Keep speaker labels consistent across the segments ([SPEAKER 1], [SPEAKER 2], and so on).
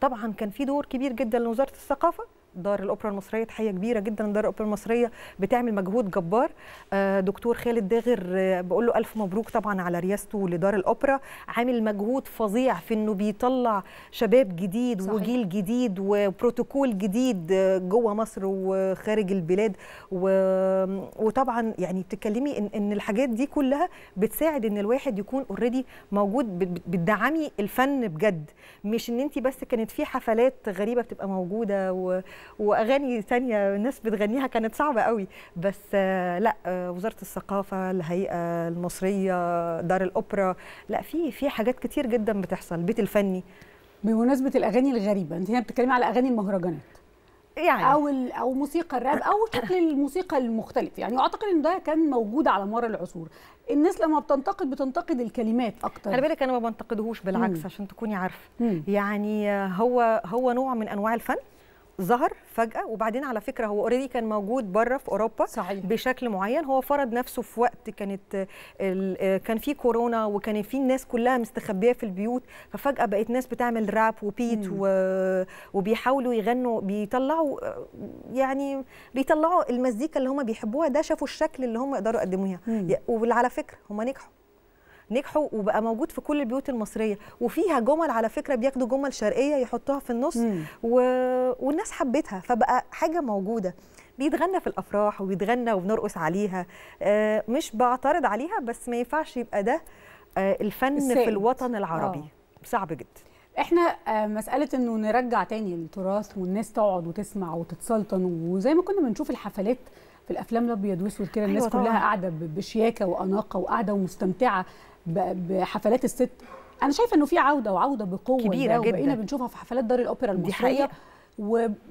[SPEAKER 1] طبعا كان في دور كبير جدا لوزاره الثقافه دار الاوبرا المصريه تحيه كبيره جدا دار الاوبرا المصريه بتعمل مجهود جبار آه، دكتور خالد داغر آه، بقول له الف مبروك طبعا على رئاسته لدار الاوبرا عامل مجهود فظيع في انه بيطلع شباب جديد صحيح. وجيل جديد وبروتوكول جديد آه، جوه مصر وخارج البلاد وطبعا يعني بتتكلمي ان الحاجات دي كلها بتساعد ان الواحد يكون اوريدي موجود بتدعمي الفن بجد مش ان انت بس كانت في حفلات غريبه بتبقى موجوده و... واغاني ثانيه الناس بتغنيها كانت صعبه قوي بس آه، لا آه، وزاره الثقافه الهيئه المصريه
[SPEAKER 2] دار الاوبرا لا في في حاجات كتير جدا بتحصل البيت الفني بمناسبه الاغاني الغريبه انت هنا بتتكلمي على اغاني المهرجانات يعني او او موسيقى الراب او شكل الموسيقى المختلف يعني اعتقد ان ده كان موجود على مر العصور الناس لما بتنتقد بتنتقد الكلمات اكتر خلي بالك انا ما بنتقدهوش بالعكس مم. عشان تكوني عارفه يعني آه،
[SPEAKER 1] هو هو نوع من انواع الفن ظهر فجاه وبعدين على فكره هو اوريدي كان موجود بره في اوروبا صحيح. بشكل معين هو فرض نفسه في وقت كانت آه، كان في كورونا وكان في الناس كلها مستخبيه في البيوت ففجاه بقت ناس بتعمل راب وبيت مم. و... وبيحاولوا يغنوا بيطلعوا آه، يعني بيطلعوا المزيكا اللي هم بيحبوها ده شافوا الشكل اللي هم يقدروا يقدموها وعلى فكره هم نجحوا نجحوا وبقى موجود في كل البيوت المصريه وفيها جمل على فكره بياخدوا جمل شرقيه يحطوها في النص و... والناس حبتها فبقى حاجه موجوده بيتغنى في الافراح وبيتغنى وبنرقص عليها آه مش بعترض عليها بس ما ينفعش يبقى ده آه الفن السائد. في الوطن العربي أوه. صعب جدا
[SPEAKER 2] احنا آه، مساله انه نرجع تاني التراث والناس تقعد وتسمع وتتسلطن وزي ما كنا بنشوف الحفلات في الافلام الابيض واسود كده الناس أيوة كلها قاعده بشياكه واناقه وقاعده ومستمتعه بحفلات الست انا شايفه انه في عوده وعوده بقوه كبيره جدا بقينا بنشوفها في حفلات دار الاوبرا المصريه دي حقيقة.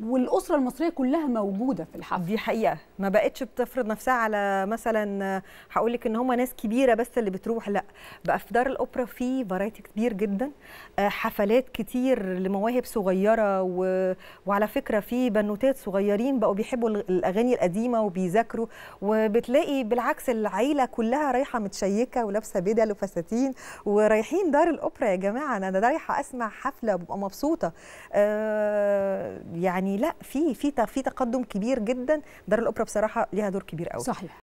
[SPEAKER 2] والاسره المصريه كلها موجوده في الحفل دي حقيقه
[SPEAKER 1] ما بقتش بتفرض نفسها على مثلا هقول لك ان هم ناس كبيره بس اللي بتروح لا بقى في دار الاوبرا في فرايتي كبير جدا آه، حفلات كتير لمواهب صغيره و... وعلى فكره في بنوتات صغيرين بقوا بيحبوا الاغاني القديمه وبيذاكروا وبتلاقي بالعكس العيله كلها رايحه متشيكه ولابسه بدل وفساتين ورايحين دار الاوبرا يا جماعه انا رايحه اسمع حفله ببقى مبسوطه أه يعني لا في في في تقدم كبير جدا دار الاوبرا بصراحه ليها دور كبير قوي صحيح